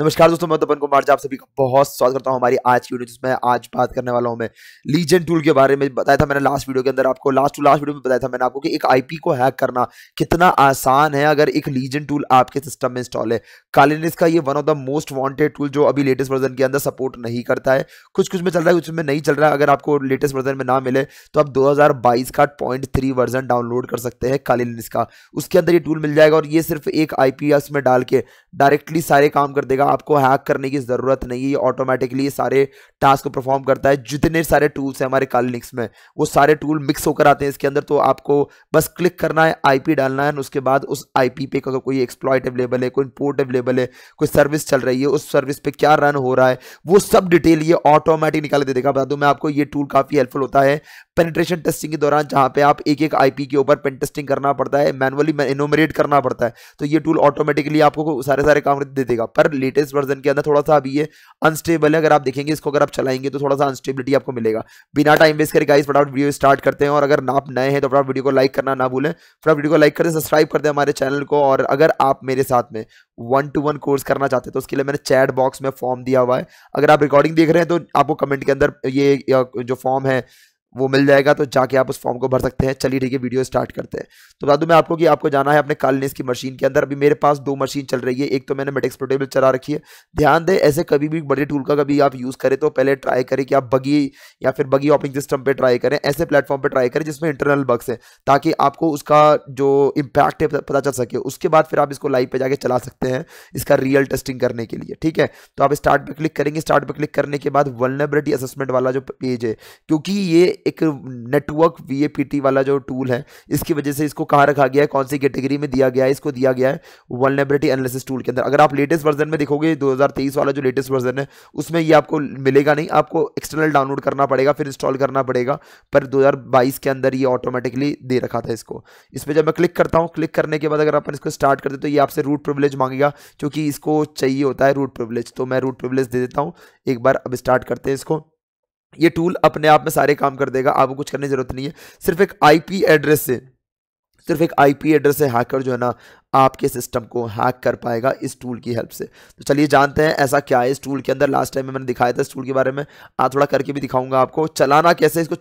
नमस्कार दोस्तों मैं तपन कुमार जी आप सभी का बहुत स्वागत करता हूं हमारी आज की वीडियो जिसमें आज बात करने वाला हूं मैं लीजेंड टूल के बारे में बताया था मैंने लास्ट वीडियो के अंदर आपको लास्ट टू लास्ट वीडियो में बताया था मैंने आपको कि एक आईपी को हैक करना कितना आसान है अगर एक लीजेंड टूल आपके सिस्टम में इंस्टॉल है कालिनिस का ये one of the most wanted tool जो अभी लेटेस्ट वर्जन के अंदर सपोर्ट नहीं करता है कुछ कुछ में चल रहा है कुछ में नहीं चल रहा है अगर आपको लेटेस्ट वर्जन में ना मिले तो आप दो का पॉइंट वर्जन डाउनलोड कर सकते हैं कालिनिस का उसके अंदर ये टूल मिल जाएगा और ये सिर्फ एक आई उसमें डाल के डायरेक्टली सारे काम कर देगा आपको हैक करने की ज़रूरत नहीं है ऑटोमेटिकली सारे टास्क परफॉर्म करता है जितने सारे टूल्स हैं हमारे कालिनिक्स में वो सारे टूल मिक्स होकर आते हैं इसके अंदर तो आपको बस क्लिक करना है आईपी डालना है उसके बाद उस आईपी पे अगर कोई एक्सप्लॉयट अवेलेबल है कोई इंपोर्ट अवेलेबल है कोई सर्विस चल रही है उस सर्विस पे क्या रन हो रहा है वो सब डिटेल ये ऑटोमेटिक निकाल दे देगा बता दूँ मैं आपको ये टूल काफ़ी हेल्पफुल होता है पेनिट्रेशन टेस्टिंग के दौरान जहां पे आप एक एक आईपी के ऊपर पेन टेस्टिंग करना पड़ता है मैनुअली इनोमरेट करना पड़ता है तो ये टूल ऑटोमेटिकली आपको सारे सारे काम दे देगा पर लेटेस्ट वर्जन के अंदर थोड़ा सा अभी ये अनस्टेबल है अगर आप देखेंगे इसको अगर आप चलाएंगे तो थोड़ा सा अनस्टेबिलिटी आपको मिलेगा बिना टाइम वेस्ट करके इस फटाफट वीडियो स्टार्ट करते हैं और अगर आप नए हैं तो फटाफट वीडियो को लाइक करना ना भूलें फटाफट वीडियो को लाइक करते सब्सक्राइब करते हैं हमारे चैनल को और अगर आप मेरे साथ में वन टू वन कोर्स करना चाहते हैं तो उसके लिए मैंने चैट बॉक्स में फॉर्म दिया हुआ है अगर आप रिकॉर्डिंग देख रहे हैं तो आपको कमेंट के अंदर ये जो फॉर्म है वो मिल जाएगा तो जाके आप उस फॉर्म को भर सकते हैं चलिए ठीक है वीडियो स्टार्ट करते हैं तो बता दूं मैं आपको कि आपको जाना है अपने कालनेस की मशीन के अंदर अभी मेरे पास दो मशीन चल रही है एक तो मैंने मेटेक्स प्रोटेबल चला रखी है ध्यान दें ऐसे कभी भी बड़े टूल का कभी आप यूज़ करें तो पहले ट्राई करें कि आप बगी या फिर बगी ऑपिंग सिस्टम पर ट्राई करें ऐसे प्लेटफॉर्म पर ट्राई करें जिसमें इंटरनल बग्स है ताकि आपको उसका जो इम्पैक्ट है पता चल सके उसके बाद फिर आप इसको लाइव पर जाकर चला सकते हैं इसका रियल टेस्टिंग करने के लिए ठीक है तो आप स्टार्ट पर क्लिक करेंगे स्टार्ट पर क्लिक करने के बाद वर्नेबिलिटी असेसमेंट वाला जो पेज है क्योंकि ये एक नेटवर्क वी वाला जो टूल है इसकी वजह से इसको कहाँ रखा गया है कौन सी कैटेगरी में दिया गया है इसको दिया गया है वनलेबिलिटी एनालिसिस टूल के अंदर अगर आप लेटेस्ट वर्जन में देखोगे 2023 वाला जो लेटेस्ट वर्जन है उसमें ये आपको मिलेगा नहीं आपको एक्सटर्नल डाउनलोड करना पड़ेगा फिर इंस्टॉल करना पड़ेगा पर दो के अंदर ये ऑटोमेटिकली दे रखा था इसको इस पर जब मैं क्लिक करता हूँ क्लिक करने के बाद अगर अपन इसको स्टार्ट करते तो ये आपसे रूट प्रिवलेज मांगेगा क्योंकि इसको चाहिए होता है रूट प्रिवलेज तो मैं रूट प्रिवलेज दे देता हूँ एक बार अब स्टार्ट करते हैं इसको ये टूल अपने आप में सारे काम कर देगा आपको कुछ करने की जरूरत नहीं है सिर्फ एक आईपी एड्रेस से सिर्फ एक आईपी एड्रेस से हैकर जो है ना आपके सिस्टम को हैक कर पाएगा इस टूल की हेल्प से तो चलिए जानते हैं ऐसा क्या है इस टूल के अंदर लास्ट टाइम में मैंने दिखाया था इस टूल के बारे में आ थोड़ा करके भी दिखाऊंगा आपको चलाना कैसे इसको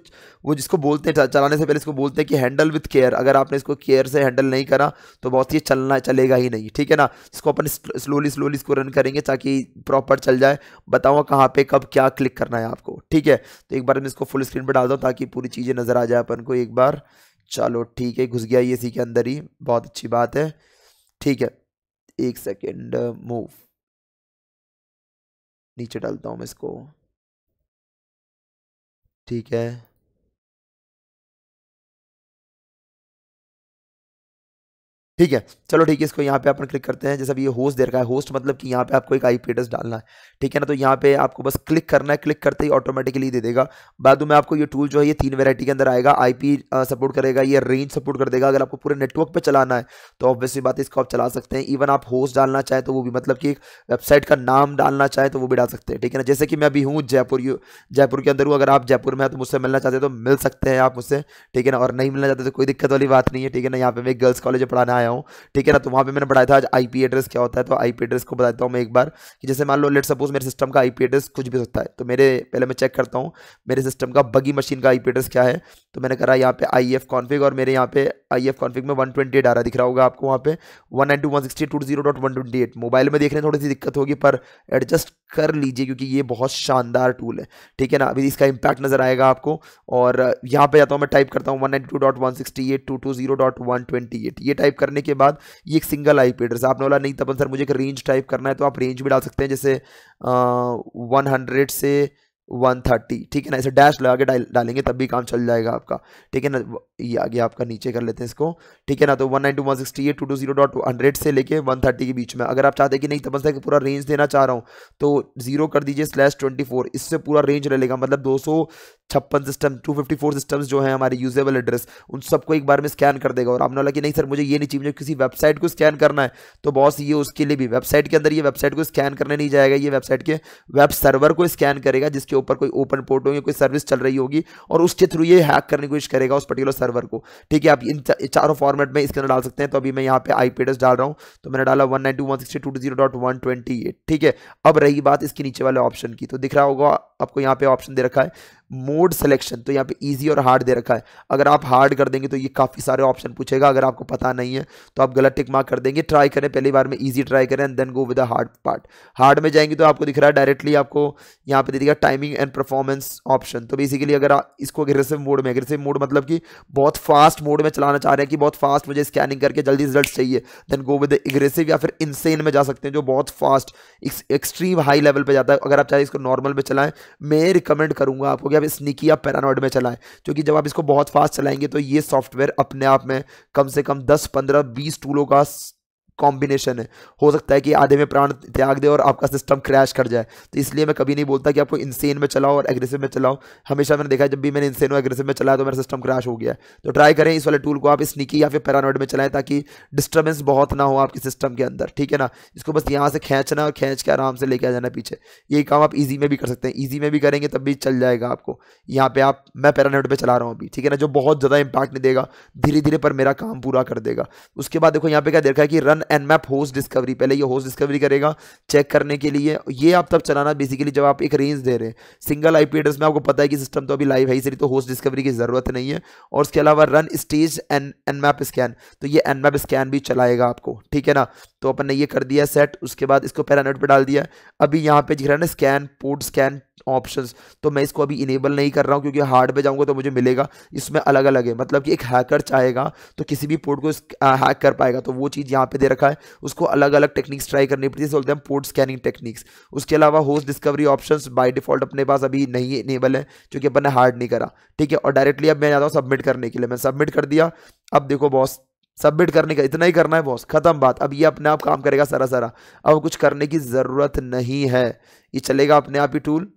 वो जिसको बोलते हैं चलाने से पहले इसको बोलते हैं कि हैंडल विथ केयर अगर आपने इसको केयर से हैंडल नहीं करा तो बहुत ही चलना चलेगा ही नहीं ठीक है ना इसको अपन स्लोली स्लोली इसको रन करेंगे ताकि प्रॉपर चल जाए बताऊँगा कहाँ पर कब क्या क्लिक करना है आपको ठीक है तो एक बार मैं इसको फुल स्क्रीन पर डाल दूँ ताकि पूरी चीज़ें नज़र आ जाए अपन को एक बार चलो ठीक है घुस गया ये इसी के अंदर ही बहुत अच्छी बात है ठीक है एक सेकेंड मूव नीचे डालता हूँ मैं इसको ठीक है ठीक है चलो ठीक है इसको यहाँ पे अपन क्लिक करते हैं जैसे अभी ये होस्ट दे रखा है होस्ट मतलब कि यहाँ पे आपको एक आईपी एड्रेस डालना है ठीक है ना तो यहाँ पे आपको बस क्लिक करना है क्लिक करते ही ऑटोमेटिकली दे देगा बाद में आपको ये टूल जो है ये तीन वेरायटी के अंदर आएगा आईपी सपोर्ट करेगा ये रेंज सपोर्ट कर देगा अगर आपको पूरे नेटवर्क पर चलाना है तो ऑब्वियसली बात इसको आप चला सकते हैं इवन आप होस्ट डालना चाहें तो वो भी मतलब कि एक वेबसाइट का नाम डालना चाहें तो वो भी डाल सकते हैं ठीक है ना जैसे कि मैं अभी हूँ जयपुर जयपुर के अंदर हूँ अगर आप जयपुर में हैं तो मुझसे मिलना चाहते हो तो मिल सकते हैं आप मुझसे ठीक है ना और नहीं मिलना चाहते तो कोई दिक्कत वाली बात नहीं है ठीक है ना यहाँ पे मैं गर्ल्स कॉलेज पढ़ाना आया आया हूँ ठीक है ना तो वहाँ पे मैंने बताया था आज आईपी एड्रेस क्या होता है तो आईपी एड्रेस को बताता हूँ मैं एक बार कि जैसे मान लो लेट सपोज मेरे सिस्टम का आईपी एड्रेस कुछ भी होता है तो मेरे पहले मैं चेक करता हूँ मेरे सिस्टम का बगी मशीन का आईपी एड्रेस क्या है तो मैंने करा यहाँ पे आई एफ कॉन्फिग और मेरे यहाँ पे आई एफ कॉन्फिग में वन ट्वेंटी एट आ रहा दिख रहा होगा आपको वहाँ पे one nine two one sixty two zero dot one twenty eight mobile में देखने थोड़ी सी दिक्कत होगी पर एडजस्ट कर लीजिए क्योंकि ये बहुत शानदार टूल है ठीक है ना अभी इसका इम्पैक्ट नज़र आएगा आपको और यहाँ पे जाता हूँ तो मैं टाइप करता हूँ one nine two dot one sixty eight two two zero dot one twenty eight ये टाइप करने के बाद ये एक सिंगल आई पी एड्रेस आपने बोला नहीं तपन सर मुझे एक रेंज टाइप करना है तो आप रेंज भी डाल सकते हैं जैसे वन हंड्रेड से वन थर्टी ठीक है ना इसे डैश लगा के डाल डालेंगे तब भी काम चल जाएगा आपका ठीक है ना ये आगे आपका नीचे कर लेते हैं इसको ठीक है ना तो one nine two one sixty eight two two zero dot hundred से लेके वन थर्टी के बीच में अगर आप चाहते कि नहीं तब तक पूरा रेंज देना चाह रहा हूँ तो जीरो कर दीजिए स्लैश ट्वेंटी फोर इससे पूरा रेंज ले लेगा मतलब दो सौ छप्पन system two fifty four systems जो है हमारे यूजेबल एड्रेस उन सबको एक बार में स्कैन कर देगा और आपने बोला कि नहीं सर मुझे ये नहीं चाहिए मुझे किसी वेबसाइट को स्कैन करना है तो बॉस ये उसके लिए भी वेबसाइट के अंदर ये वेबसाइट को स्कैन करने नहीं जाएगा ये वेबसाइट के वेब सर्वर को स्कैन करेगा जिसके ऊपर कोई ओपन पोर्ट हो या कोई सर्विस चल रही होगी और उसके थ्रू ये हैक करने की कोशिश करेगा उस पर्टिकुलर सर्वर को ठीक है आप इन चारों फॉर्मेट में इसके अंदर डाल सकते हैं तो अभी मैं यहाँ पे आई डाल रहा हूँ तो मैंने डाला वन ठीक है अब रही बात इसके नीचे वाले ऑप्शन की तो दिख रहा होगा आपको यहाँ पे ऑप्शन दे रखा है मोड सिलेक्शन तो यहाँ पे इजी और हार्ड दे रखा है अगर आप हार्ड कर देंगे तो ये काफ़ी सारे ऑप्शन पूछेगा अगर आपको पता नहीं है तो आप गलत टिक मार्क कर देंगे ट्राई करें पहली बार में इजी ट्राई करें and then go with hard part hard में जाएंगे तो आपको दिख रहा है डायरेक्टली आपको यहाँ पे दे दिया टाइमिंग एंड परफॉर्मेंस ऑप्शन तो बेसिकली अगर आप इसको अग्रेसिव मोड में अग्रेसिव मोड मतलब कि बहुत फास्ट मोड में चलाना चाह रहे हैं कि बहुत फास्ट मुझे स्कैनिंग करके जल्दी रिजल्ट चाहिए देन गो विद एग्रेसिव या फिर इनसेन में जा सकते हैं जो बहुत फास्ट एक्सट्रीम हाई लेवल पर जाता है अगर आप चाहे इसको नॉर्मल में चलाएं मैं रिकमेंड करूंगा आपको कि आप स्निकी या पैरानॉइड में चलाएं क्योंकि जब आप इसको बहुत फास्ट चलाएंगे तो ये सॉफ्टवेयर अपने आप में कम से कम दस पंद्रह बीस टूलों का कॉम्बिनेशन है हो सकता है कि आधे में प्राण त्याग दे और आपका सिस्टम क्रैश कर जाए तो इसलिए मैं कभी नहीं बोलता कि आपको इंसेन में चलाओ और एग्रेसिव में चलाओ हमेशा मैंने देखा जब भी मैंने इंसेन और एग्रेसिव में चलाया तो मेरा सिस्टम क्रैश हो गया तो ट्राई करें इस वाले टूल को आप स्निकी या फिर पैरानोड में चलाएं ताकि डिस्टर्बेंस बहुत ना हो आपके सिस्टम के अंदर ठीक है ना इसको बस यहाँ से खींचना और खींच के आराम से लेके आ जाना पीछे ये काम आप ईजी में भी कर सकते हैं ईजी में भी करेंगे तब भी चल जाएगा आपको यहाँ पे आप मैं पैरानोड पर चला रहा हूँ अभी ठीक है ना जो बहुत ज़्यादा इंपैक्ट नहीं देगा धीरे धीरे पर मेरा काम पूरा कर देगा उसके बाद देखो यहाँ पे क्या देखा है कि run Nmap host discovery पहले ये होस्ट डिस्कवरी करेगा चेक करने के लिए ये आप तब चलाना बेसिकली जब आप एक रेंज दे रहे हैं सिंगल आई एड्रेस में आपको पता है कि सिस्टम तो अभी लाइव है इसलिए तो होस्ट डिस्कवरी की ज़रूरत नहीं है और उसके अलावा run stage N Nmap scan तो ये एन मैप स्कैन भी चलाएगा आपको ठीक है ना तो अपन ने ये कर दिया सेट उसके बाद इसको पैरानेट पर डाल दिया अभी यहाँ पे जिखरा ना स्कैन पोर्ट स्कैन ऑप्शन तो मैं इसको अभी इनेबल नहीं कर रहा हूँ क्योंकि हार्ड पे जाऊँगा तो मुझे मिलेगा इसमें अलग अलग है मतलब कि एक हैकर चाहेगा तो किसी भी पोर्ट को हैक कर पाएगा तो वो चीज़ यहाँ पे दे रखा रखा है उसको अलग अलग टेक्निक्स ट्राई करनी पड़ती है बोलते हैं पोर्ट स्कैनिंग टेक्निक्स उसके अलावा host discovery options by default अपने पास अभी नहीं इनेबल है क्योंकि अपन ने हार्ड नहीं करा ठीक है और डायरेक्टली अब मैं जाता हूँ सबमिट करने के लिए मैंने सबमिट कर दिया अब देखो बॉस सबमिट करने का इतना ही करना है बॉस खत्म बात अब ये अपने आप काम करेगा सारा सारा अब कुछ करने की ज़रूरत नहीं है ये चलेगा अपने आप ही टूल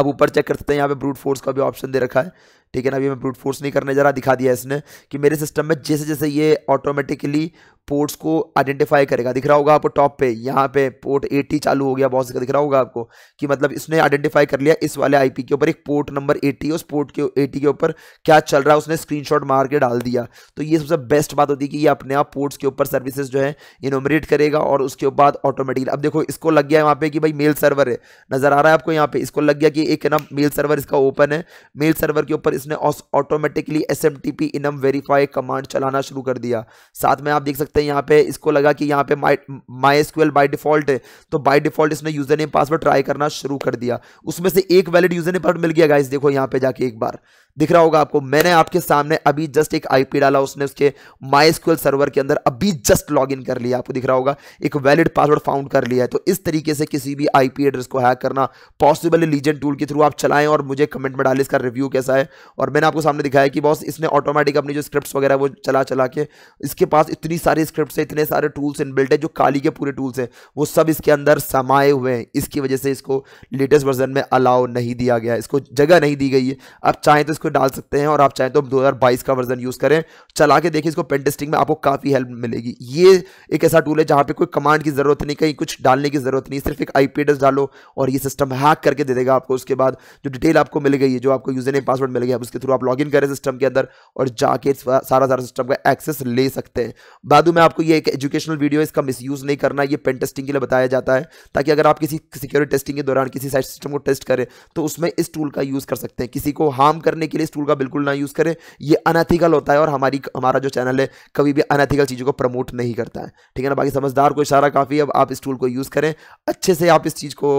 अब ऊपर चेक कर सकते हैं यहाँ पे ब्रूट फोर्स का भी ऑप्शन दे रखा है ठीक है ना अभी मैं ब्रूट फोर्स नहीं करने जरा दिखा दिया इसने कि मेरे सिस्टम में जैसे जैसे ये ऑटोमेटिकली पोर्ट्स को आइडेंटिफाई करेगा दिख रहा होगा आपको टॉप पे यहाँ पे पोर्ट 80 चालू हो गया बहुत दिख रहा होगा आपको कि मतलब इसने आइडेंटिफाई कर लिया इस वाले आईपी के ऊपर एक पोर्ट नंबर 80 उस पोर्ट के 80 के ऊपर क्या चल रहा है उसने स्क्रीनशॉट मार के डाल दिया तो ये सबसे बेस्ट बात होती है कि ये अपने आप पोर्ट्स के ऊपर सर्विसेज जो है इनोमरेट करेगा और उसके बाद ऑटोमेटिकली अब देखो इसको लग गया वहाँ पे कि भाई मेल सर्वर है नजर आ रहा है आपको यहाँ पे इसको लग गया कि एक ना मेल सर्वर इसका ओपन है मेल सर्वर के ऊपर इसने automatically S M T P verify command चलाना शुरू कर दिया साथ में आप देख सकते सकते हैं यहाँ पे इसको लगा कि यहाँ पे my my SQL by default है तो बाई डिफॉल्ट इसने यूजर नेम पासवर्ड ट्राई करना शुरू कर दिया उसमें से एक वैलिड यूजर नेम पासवर्ड मिल गया गाइस देखो यहाँ पे जाके एक बार दिख रहा होगा आपको मैंने आपके सामने अभी जस्ट एक आईपी डाला उसने उसके माइस्क्यूएल सर्वर के अंदर अभी जस्ट लॉगिन कर लिया आपको दिख रहा होगा एक वैलिड पासवर्ड फाउंड कर लिया है तो इस तरीके से किसी भी आईपी एड्रेस को हैक करना पॉसिबल है लीजेंड टूल के थ्रू आप चलाएं और मुझे कमेंट में डाले इसका रिव्यू कैसा है और मैंने आपको सामने दिखाया कि बॉस इसने ऑटोमेटिक अपनी जो स्क्रिप्ट वगैरह वो चला चला के इसके पास इतनी सारी स्क्रिप्ट है इतने सारे टूल्स इनबिल्ट है जो काली के पूरे टूल्स हैं वो सब इसके अंदर समाये हुए हैं इसकी वजह से इसको लेटेस्ट वर्जन में अलाउ नहीं दिया गया इसको जगह नहीं दी गई है आप चाहें तो इसको इसको डाल सकते हैं और आप चाहें तो दो का वर्जन यूज़ करें चला के देखिए इसको पेन टेस्टिंग में आपको काफ़ी हेल्प मिलेगी ये एक ऐसा टूल है जहां पर कोई कमांड की ज़रूरत नहीं कहीं कुछ डालने की ज़रूरत नहीं सिर्फ एक आई डालो और ये सिस्टम हैक करके दे देगा आपको उसके बाद जो डिटेल आपको मिल गई है जो आपको यूजर नेम पासवर्ड मिल गया उसके थ्रू आप लॉग करें सिस्टम के अंदर और जाके सारा सारा सिस्टम का एक्सेस ले सकते हैं बाद में आपको ये एक एजुकेशनल वीडियो इसका मिस नहीं करना ये पेन टेस्टिंग के लिए बताया जाता है ताकि अगर आप किसी सिक्योरिटी टेस्टिंग के दौरान किसी साइड सिस्टम को टेस्ट करें तो उसमें इस टूल का यूज़ कर सकते हैं किसी को हार्म करने के लिए इस टूल का बिल्कुल ना यूज़ करें ये अनथिकल होता है और हमारी हमारा जो चैनल है कभी भी अनथिकल चीज़ों को प्रमोट नहीं करता है ठीक है ना बाकी समझदार को इशारा काफ़ी अब आप इस टूल को यूज़ करें अच्छे से आप इस चीज़ को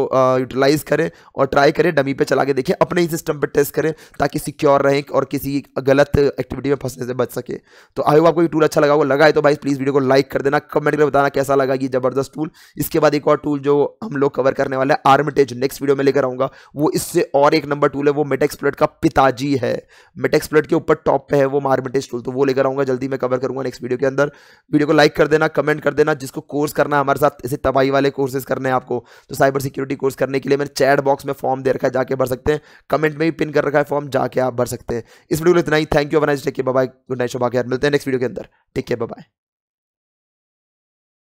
यूटिलाइज़ करें और ट्राई करें डमी पे चला के देखें अपने ही सिस्टम पर टेस्ट करें ताकि सिक्योर रहें और किसी गलत एक्टिविटी में फंसने से बच सके तो आई होप आपको ये टूल अच्छा लगा हो लगा है तो भाई प्लीज़ वीडियो को लाइक कर देना कमेंट करके बताना कैसा लगा ये जबरदस्त टूल इसके बाद एक और टूल जो हम लोग कवर करने वाले है आर्मिटेज नेक्स्ट वीडियो में लेकर आऊँगा वो इससे और एक नंबर टूल है वो मेटेक्सप्लट का पिताजी है है मेटेक्स प्लेट के ऊपर टॉप पे है वो मार्मिटेज टूल तो वो लेकर आऊँगा जल्दी मैं कवर करूँगा नेक्स्ट वीडियो के अंदर वीडियो को लाइक कर देना कमेंट कर देना जिसको कोर्स करना है हमारे साथ ऐसे तबाही वाले कोर्सेज करने हैं आपको तो साइबर सिक्योरिटी कोर्स करने के लिए मैंने चैट बॉक्स में फॉर्म दे रखा है जाके भर सकते हैं कमेंट में भी पिन कर रखा है फॉर्म जाके आप भर सकते हैं इस वीडियो को इतना ही थैंक यू बनाइए take bye good night Shobha मिलते हैं नेक्स्ट वीडियो के अंदर टेक केयर बाय